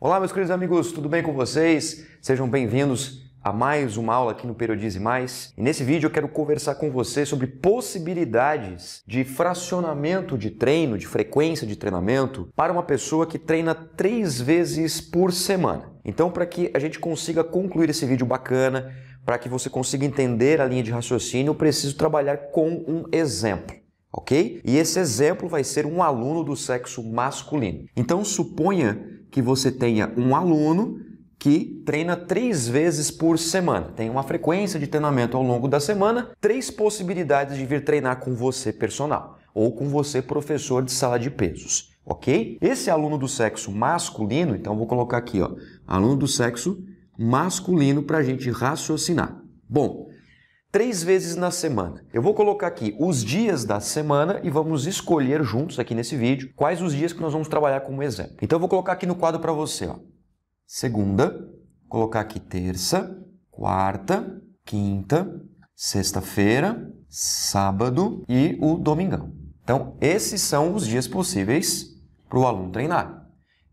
Olá, meus queridos amigos, tudo bem com vocês? Sejam bem-vindos a mais uma aula aqui no Periodize Mais. E nesse vídeo eu quero conversar com você sobre possibilidades de fracionamento de treino, de frequência de treinamento, para uma pessoa que treina três vezes por semana. Então, para que a gente consiga concluir esse vídeo bacana, para que você consiga entender a linha de raciocínio, eu preciso trabalhar com um exemplo ok? E esse exemplo vai ser um aluno do sexo masculino. Então suponha que você tenha um aluno que treina três vezes por semana. Tem uma frequência de treinamento ao longo da semana, três possibilidades de vir treinar com você personal ou com você professor de sala de pesos, ok? Esse aluno do sexo masculino, então vou colocar aqui, ó, aluno do sexo masculino para a gente raciocinar. Bom, três vezes na semana. Eu vou colocar aqui os dias da semana e vamos escolher juntos aqui nesse vídeo quais os dias que nós vamos trabalhar como exemplo. Então eu vou colocar aqui no quadro para você, ó. Segunda, colocar aqui terça, quarta, quinta, sexta-feira, sábado e o domingão. Então, esses são os dias possíveis para o aluno treinar.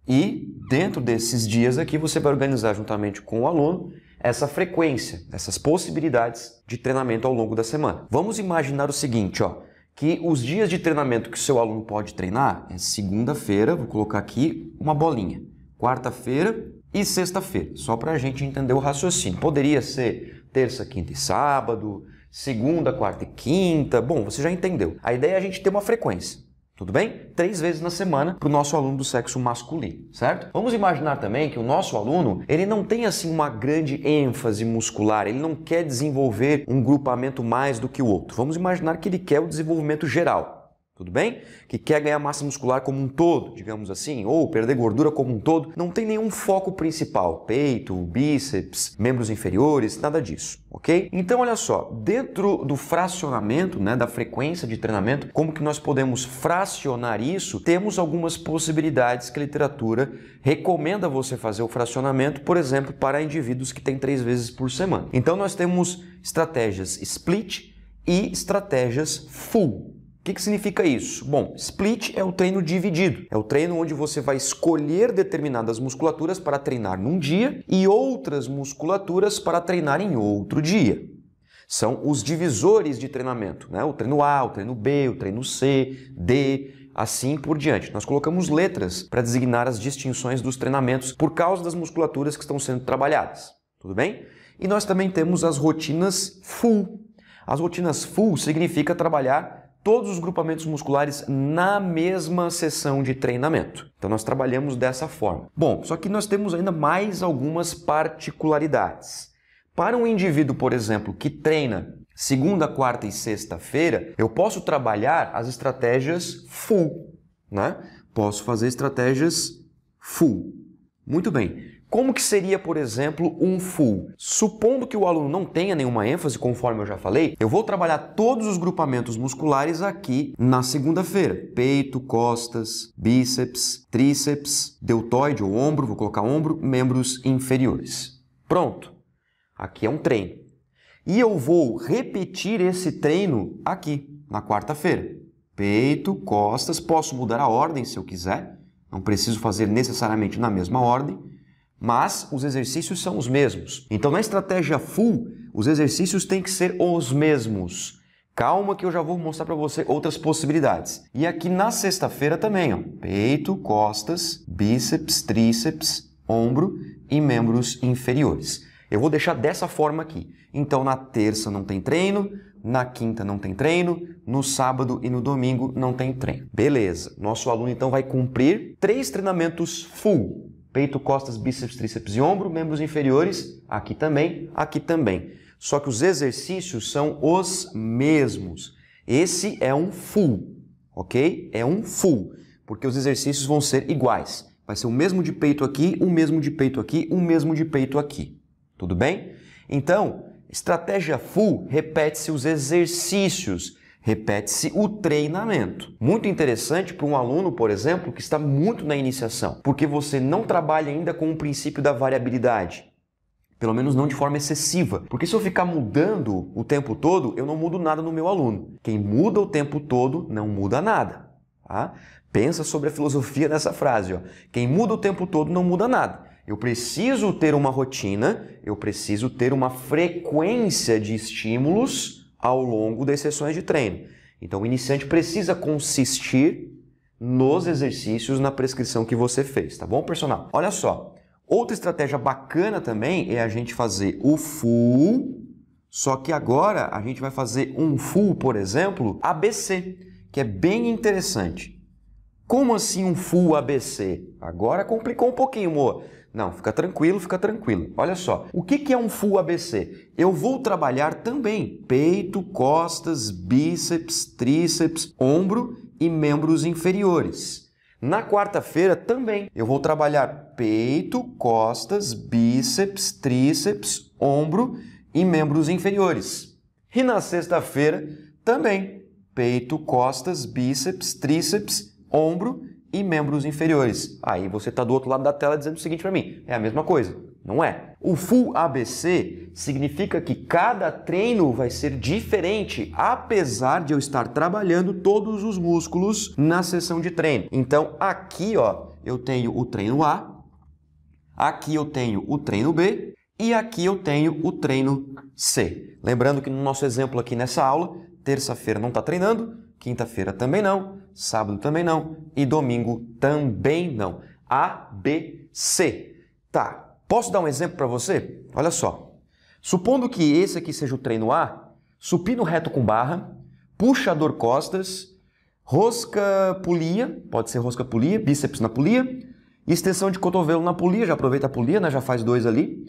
E dentro desses dias aqui, você vai organizar juntamente com o aluno essa frequência, essas possibilidades de treinamento ao longo da semana. Vamos imaginar o seguinte, ó, que os dias de treinamento que o seu aluno pode treinar é segunda-feira, vou colocar aqui uma bolinha, quarta-feira e sexta-feira, só para a gente entender o raciocínio. Poderia ser terça, quinta e sábado, segunda, quarta e quinta, bom, você já entendeu. A ideia é a gente ter uma frequência. Tudo bem? Três vezes na semana para o nosso aluno do sexo masculino, certo? Vamos imaginar também que o nosso aluno ele não tem assim uma grande ênfase muscular, ele não quer desenvolver um grupamento mais do que o outro. Vamos imaginar que ele quer o desenvolvimento geral tudo bem? Que quer ganhar massa muscular como um todo, digamos assim, ou perder gordura como um todo, não tem nenhum foco principal, peito, bíceps, membros inferiores, nada disso, ok? Então olha só, dentro do fracionamento, né, da frequência de treinamento, como que nós podemos fracionar isso? Temos algumas possibilidades que a literatura recomenda você fazer o fracionamento, por exemplo, para indivíduos que têm três vezes por semana. Então nós temos estratégias split e estratégias full. O que, que significa isso? Bom, split é o treino dividido. É o treino onde você vai escolher determinadas musculaturas para treinar num dia e outras musculaturas para treinar em outro dia. São os divisores de treinamento, né? O treino A, o treino B, o treino C, D, assim por diante. Nós colocamos letras para designar as distinções dos treinamentos por causa das musculaturas que estão sendo trabalhadas. Tudo bem? E nós também temos as rotinas full. As rotinas full significa trabalhar todos os grupamentos musculares na mesma sessão de treinamento. Então nós trabalhamos dessa forma. Bom, só que nós temos ainda mais algumas particularidades. Para um indivíduo, por exemplo, que treina segunda, quarta e sexta-feira, eu posso trabalhar as estratégias full, né? Posso fazer estratégias full. Muito bem. Como que seria, por exemplo, um full? Supondo que o aluno não tenha nenhuma ênfase, conforme eu já falei, eu vou trabalhar todos os grupamentos musculares aqui na segunda-feira. Peito, costas, bíceps, tríceps, deltoide ou ombro, vou colocar ombro, membros inferiores. Pronto. Aqui é um treino. E eu vou repetir esse treino aqui, na quarta-feira. Peito, costas, posso mudar a ordem se eu quiser, não preciso fazer necessariamente na mesma ordem mas os exercícios são os mesmos. Então, na estratégia full, os exercícios têm que ser os mesmos. Calma que eu já vou mostrar para você outras possibilidades. E aqui na sexta-feira também, ó, peito, costas, bíceps, tríceps, ombro e membros inferiores. Eu vou deixar dessa forma aqui. Então, na terça não tem treino, na quinta não tem treino, no sábado e no domingo não tem treino. Beleza, nosso aluno então vai cumprir três treinamentos full peito, costas, bíceps, tríceps e ombro, membros inferiores, aqui também, aqui também. Só que os exercícios são os mesmos. Esse é um full, ok? É um full, porque os exercícios vão ser iguais. Vai ser o mesmo de peito aqui, o mesmo de peito aqui, o mesmo de peito aqui. Tudo bem? Então, estratégia full repete-se os exercícios repete-se o treinamento. Muito interessante para um aluno, por exemplo, que está muito na iniciação, porque você não trabalha ainda com o princípio da variabilidade. Pelo menos não de forma excessiva. Porque se eu ficar mudando o tempo todo, eu não mudo nada no meu aluno. Quem muda o tempo todo não muda nada. Tá? Pensa sobre a filosofia dessa frase. Ó. Quem muda o tempo todo não muda nada. Eu preciso ter uma rotina, eu preciso ter uma frequência de estímulos ao longo das sessões de treino. Então, o iniciante precisa consistir nos exercícios na prescrição que você fez, tá bom, personal? Olha só, outra estratégia bacana também é a gente fazer o full, só que agora a gente vai fazer um full, por exemplo, ABC, que é bem interessante. Como assim um full ABC? Agora complicou um pouquinho, amor. Não, fica tranquilo, fica tranquilo. Olha só, o que, é um full ABC? Eu vou trabalhar também peito, costas, bíceps, tríceps, ombro e membros inferiores. Na quarta-feira também eu vou trabalhar peito, costas, bíceps, tríceps, ombro e membros inferiores. E na sexta-feira também peito, costas, bíceps, tríceps, ombro e membros inferiores. Aí você está do outro lado da tela dizendo o seguinte para mim: é a mesma coisa. Não é. O full ABC significa que cada treino vai ser diferente, apesar de eu estar trabalhando todos os músculos na sessão de treino. Então aqui, ó, eu tenho o treino A, aqui eu tenho o treino B e aqui eu tenho o treino C. Lembrando que no nosso exemplo aqui nessa aula, terça-feira não está treinando, quinta-feira também não, sábado também não e domingo também não. A, B, C. Tá, posso dar um exemplo para você? Olha só. Supondo que esse aqui seja o treino A, supino reto com barra, puxador costas, rosca polia, pode ser rosca polia, bíceps na polia, extensão de cotovelo na polia, já aproveita a polia, né? já faz dois ali.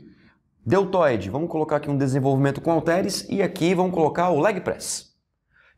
Deltoide, vamos colocar aqui um desenvolvimento com halteres e aqui vamos colocar o leg press.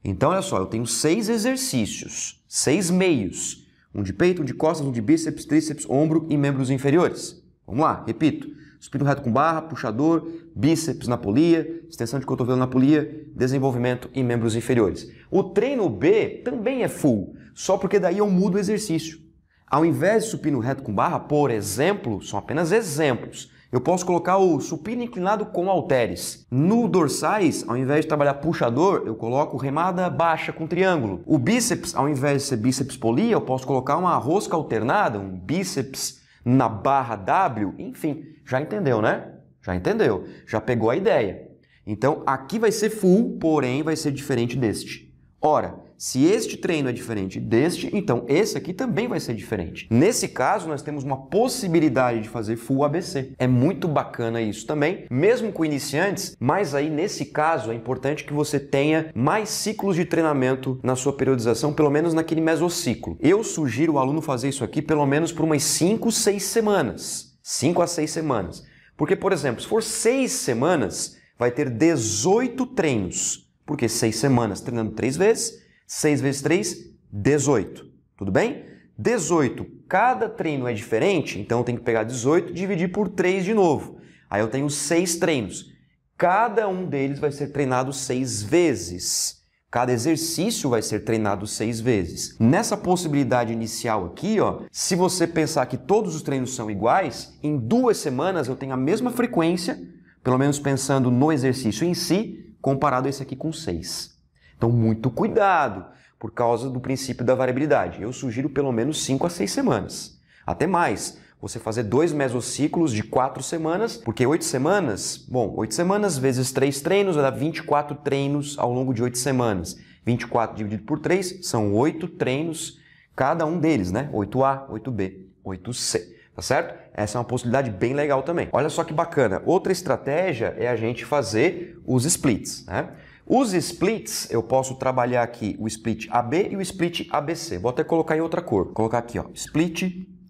Então, olha só, eu tenho seis exercícios, seis meios. Um de peito, um de costas, um de bíceps, tríceps, ombro e membros inferiores. Vamos lá, repito. Supino reto com barra, puxador, bíceps na polia, extensão de cotovelo na polia, desenvolvimento e membros inferiores. O treino B também é full, só porque daí eu mudo o exercício. Ao invés de supino reto com barra, por exemplo, são apenas exemplos, eu posso colocar o supino inclinado com halteres. No dorsais, ao invés de trabalhar puxador, eu coloco remada baixa com triângulo. O bíceps, ao invés de ser bíceps polia, eu posso colocar uma rosca alternada, um bíceps na barra W, enfim. Já entendeu, né? Já entendeu. Já pegou a ideia. Então, aqui vai ser full, porém vai ser diferente deste. Ora, se este treino é diferente deste, então esse aqui também vai ser diferente. Nesse caso, nós temos uma possibilidade de fazer full ABC. É muito bacana isso também, mesmo com iniciantes, mas aí nesse caso é importante que você tenha mais ciclos de treinamento na sua periodização, pelo menos naquele mesociclo. Eu sugiro o aluno fazer isso aqui pelo menos por umas 5, 6 semanas. 5 a 6 semanas. Porque, por exemplo, se for 6 semanas, vai ter 18 treinos. Porque 6 semanas treinando 3 vezes, 6 vezes 3, 18. Tudo bem? 18. Cada treino é diferente, então eu tenho que pegar 18 e dividir por 3 de novo. Aí eu tenho 6 treinos. Cada um deles vai ser treinado 6 vezes. Cada exercício vai ser treinado seis vezes. Nessa possibilidade inicial aqui, ó, se você pensar que todos os treinos são iguais, em duas semanas eu tenho a mesma frequência, pelo menos pensando no exercício em si, comparado esse aqui com seis. Então, muito cuidado por causa do princípio da variabilidade. Eu sugiro pelo menos 5 a 6 semanas, até mais. Você fazer dois mesociclos de quatro semanas, porque oito semanas, bom, oito semanas vezes três treinos vai dar 24 treinos ao longo de oito semanas. 24 dividido por 3 são oito treinos, cada um deles, né? 8A, 8B, 8C, tá certo? Essa é uma possibilidade bem legal também. Olha só que bacana. Outra estratégia é a gente fazer os splits, né? Os splits, eu posso trabalhar aqui o split AB e o split ABC. Vou até colocar em outra cor. Vou colocar aqui, ó, split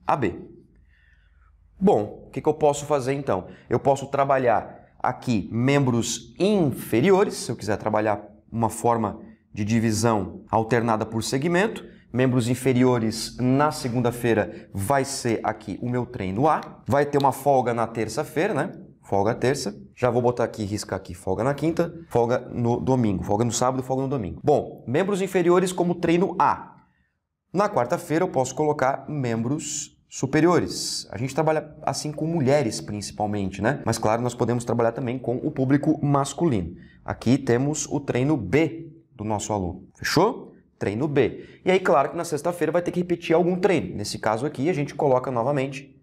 AB. Bom, o que, que eu posso fazer então? Eu posso trabalhar aqui membros inferiores, se eu quiser trabalhar uma forma de divisão alternada por segmento. Membros inferiores na segunda-feira vai ser aqui o meu treino A. Vai ter uma folga na terça-feira, né? folga terça. Já vou botar aqui, riscar aqui, folga na quinta, folga no domingo, folga no sábado, folga no domingo. Bom, membros inferiores como treino A. Na quarta-feira eu posso colocar membros superiores. A gente trabalha assim com mulheres principalmente, né? Mas claro, nós podemos trabalhar também com o público masculino. Aqui temos o treino B do nosso aluno. Fechou? Treino B. E aí, claro que na sexta-feira vai ter que repetir algum treino. Nesse caso aqui, a gente coloca novamente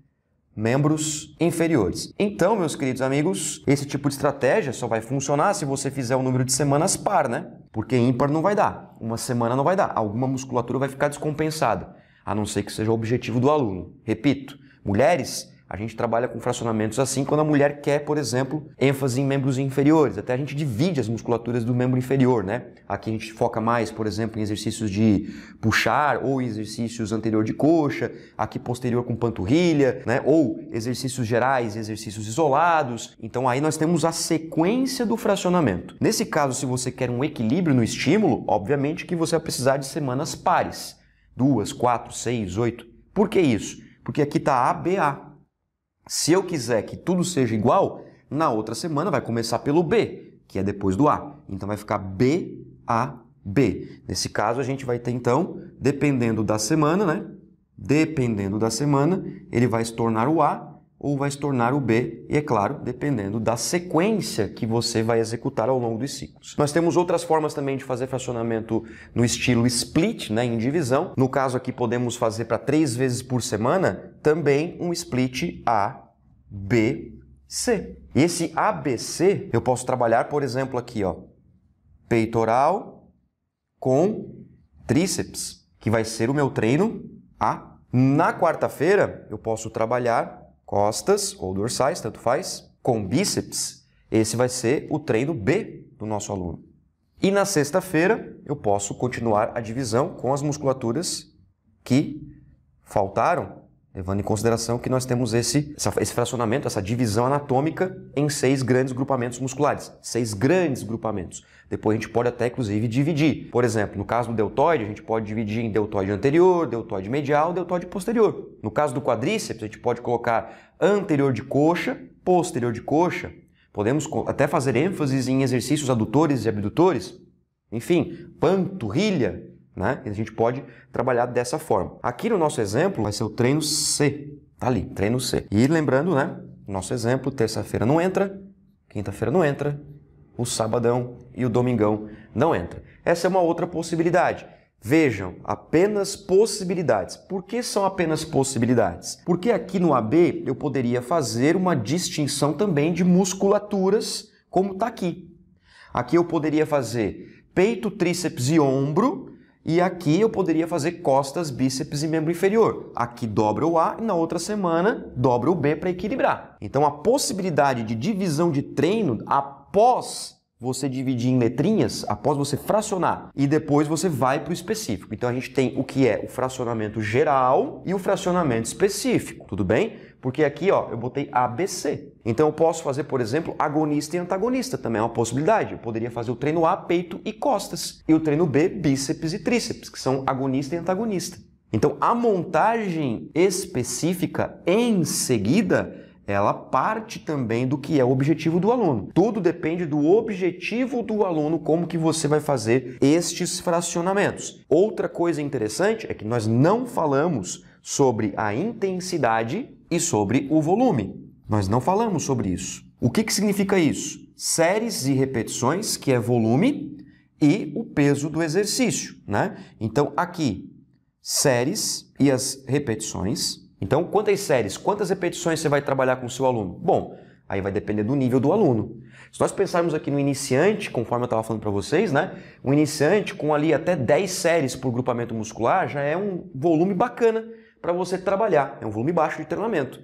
membros inferiores. Então, meus queridos amigos, esse tipo de estratégia só vai funcionar se você fizer o um número de semanas par, né? Porque ímpar não vai dar. Uma semana não vai dar. Alguma musculatura vai ficar descompensada, a não ser que seja o objetivo do aluno. Repito, mulheres a gente trabalha com fracionamentos assim quando a mulher quer, por exemplo, ênfase em membros inferiores. Até a gente divide as musculaturas do membro inferior, né? Aqui a gente foca mais, por exemplo, em exercícios de puxar ou exercícios anterior de coxa, aqui posterior com panturrilha, né? Ou exercícios gerais, exercícios isolados. Então aí nós temos a sequência do fracionamento. Nesse caso, se você quer um equilíbrio no estímulo, obviamente que você vai precisar de semanas pares. Duas, quatro, seis, oito. Por que isso? Porque aqui está ABA, se eu quiser que tudo seja igual, na outra semana vai começar pelo B, que é depois do A. Então vai ficar B, A, B. Nesse caso, a gente vai ter então, dependendo da semana, né? Dependendo da semana, ele vai se tornar o A ou vai se tornar o B, e é claro, dependendo da sequência que você vai executar ao longo dos ciclos. Nós temos outras formas também de fazer fracionamento no estilo split, né, em divisão. No caso aqui, podemos fazer para três vezes por semana também um split A, B, C. A esse ABC eu posso trabalhar, por exemplo, aqui, ó, peitoral com tríceps, que vai ser o meu treino A. Na quarta-feira, eu posso trabalhar costas ou dorsais, tanto faz, com bíceps, esse vai ser o treino B do nosso aluno. E na sexta-feira eu posso continuar a divisão com as musculaturas que faltaram levando em consideração que nós temos esse, esse fracionamento, essa divisão anatômica em seis grandes grupamentos musculares. Seis grandes grupamentos. Depois a gente pode até, inclusive, dividir. Por exemplo, no caso do deltoide, a gente pode dividir em deltoide anterior, deltoide medial, deltoide posterior. No caso do quadríceps, a gente pode colocar anterior de coxa, posterior de coxa. Podemos até fazer ênfase em exercícios adutores e abdutores. Enfim, panturrilha, né? E a gente pode trabalhar dessa forma. Aqui no nosso exemplo vai ser o treino C, tá ali, treino C. E lembrando, né? Nosso exemplo, terça-feira não entra, quinta-feira não entra, o sabadão e o domingão não entra. Essa é uma outra possibilidade. Vejam, apenas possibilidades. Por que são apenas possibilidades? Porque aqui no AB eu poderia fazer uma distinção também de musculaturas, como está aqui. Aqui eu poderia fazer peito, tríceps e ombro, e aqui eu poderia fazer costas, bíceps e membro inferior. Aqui dobra o A e na outra semana dobra o B para equilibrar. Então a possibilidade de divisão de treino após você dividir em letrinhas, após você fracionar, e depois você vai para o específico. Então a gente tem o que é o fracionamento geral e o fracionamento específico, tudo bem? Porque aqui ó, eu botei ABC. Então eu posso fazer, por exemplo, agonista e antagonista, também é uma possibilidade. Eu poderia fazer o treino A, peito e costas, e o treino B, bíceps e tríceps, que são agonista e antagonista. Então a montagem específica em seguida ela parte também do que é o objetivo do aluno. Tudo depende do objetivo do aluno, como que você vai fazer estes fracionamentos. Outra coisa interessante é que nós não falamos sobre a intensidade e sobre o volume. Nós não falamos sobre isso. O que, que significa isso? Séries e repetições, que é volume, e o peso do exercício, né? Então, aqui, séries e as repetições, então, quantas séries, quantas repetições você vai trabalhar com o seu aluno? Bom, aí vai depender do nível do aluno. Se nós pensarmos aqui no iniciante, conforme eu estava falando para vocês, né? Um iniciante com ali até 10 séries por grupamento muscular já é um volume bacana para você trabalhar. É um volume baixo de treinamento.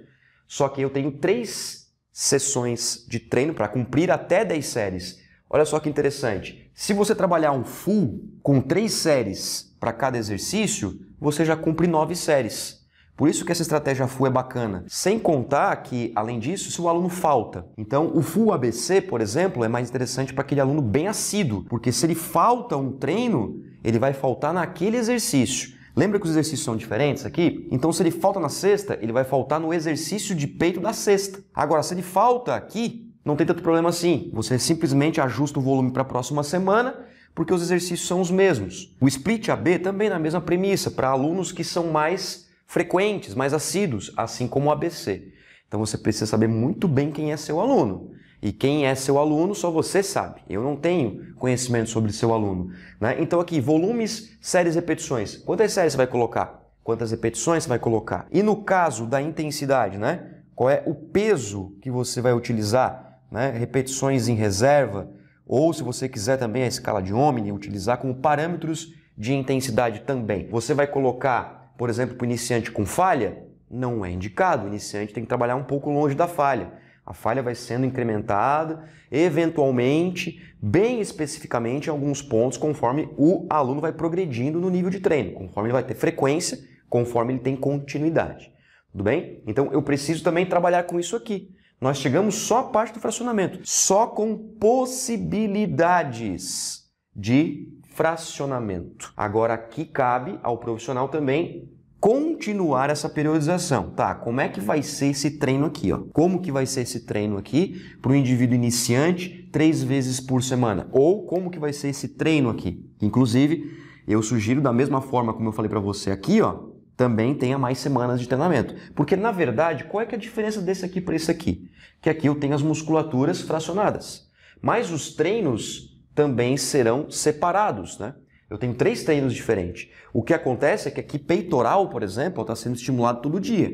Só que eu tenho três sessões de treino para cumprir até 10 séries. Olha só que interessante. Se você trabalhar um full com três séries para cada exercício, você já cumpre nove séries. Por isso que essa estratégia FU é bacana. Sem contar que, além disso, se o aluno falta. Então, o FU ABC, por exemplo, é mais interessante para aquele aluno bem assíduo, porque se ele falta um treino, ele vai faltar naquele exercício. Lembra que os exercícios são diferentes aqui? Então, se ele falta na sexta, ele vai faltar no exercício de peito da sexta. Agora, se ele falta aqui, não tem tanto problema assim. Você simplesmente ajusta o volume para a próxima semana porque os exercícios são os mesmos. O split AB também é na mesma premissa, para alunos que são mais frequentes, mais assíduos, assim como o ABC. Então você precisa saber muito bem quem é seu aluno. E quem é seu aluno, só você sabe. Eu não tenho conhecimento sobre seu aluno. Né? Então aqui, volumes, séries, repetições. Quantas séries você vai colocar? Quantas repetições você vai colocar? E no caso da intensidade, né? qual é o peso que você vai utilizar? Né? Repetições em reserva, ou se você quiser também a escala de Omni, utilizar como parâmetros de intensidade também. Você vai colocar por exemplo, para o iniciante com falha, não é indicado. O iniciante tem que trabalhar um pouco longe da falha. A falha vai sendo incrementada, eventualmente, bem especificamente, em alguns pontos, conforme o aluno vai progredindo no nível de treino, conforme ele vai ter frequência, conforme ele tem continuidade. Tudo bem? Então eu preciso também trabalhar com isso aqui. Nós chegamos só à parte do fracionamento, só com possibilidades de fracionamento. Agora, aqui cabe ao profissional também continuar essa periodização. Tá, como é que vai ser esse treino aqui? Ó? Como que vai ser esse treino aqui para o indivíduo iniciante três vezes por semana? Ou como que vai ser esse treino aqui? Inclusive, eu sugiro da mesma forma como eu falei para você aqui, ó, também tenha mais semanas de treinamento. Porque, na verdade, qual é, que é a diferença desse aqui para esse aqui? Que aqui eu tenho as musculaturas fracionadas. Mas os treinos também serão separados, né? Eu tenho três treinos diferentes. O que acontece é que aqui peitoral, por exemplo, está sendo estimulado todo dia.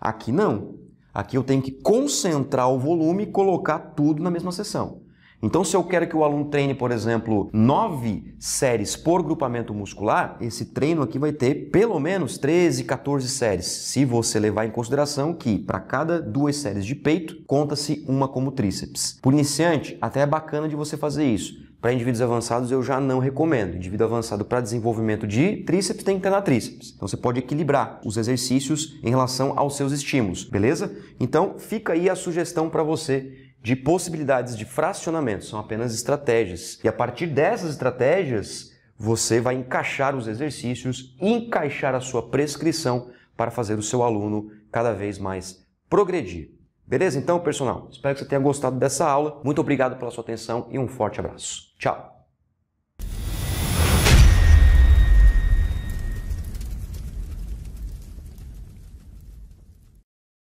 Aqui não. Aqui eu tenho que concentrar o volume e colocar tudo na mesma sessão. Então, se eu quero que o aluno treine, por exemplo, nove séries por grupamento muscular, esse treino aqui vai ter pelo menos 13, 14 séries, se você levar em consideração que para cada duas séries de peito, conta-se uma como tríceps. Por iniciante, até é bacana de você fazer isso. Para indivíduos avançados eu já não recomendo. Indivíduo avançado para desenvolvimento de tríceps tem que treinar tríceps. Então você pode equilibrar os exercícios em relação aos seus estímulos, beleza? Então fica aí a sugestão para você de possibilidades de fracionamento, são apenas estratégias. E a partir dessas estratégias, você vai encaixar os exercícios, encaixar a sua prescrição para fazer o seu aluno cada vez mais progredir. Beleza? Então, pessoal, espero que você tenha gostado dessa aula. Muito obrigado pela sua atenção e um forte abraço. Tchau!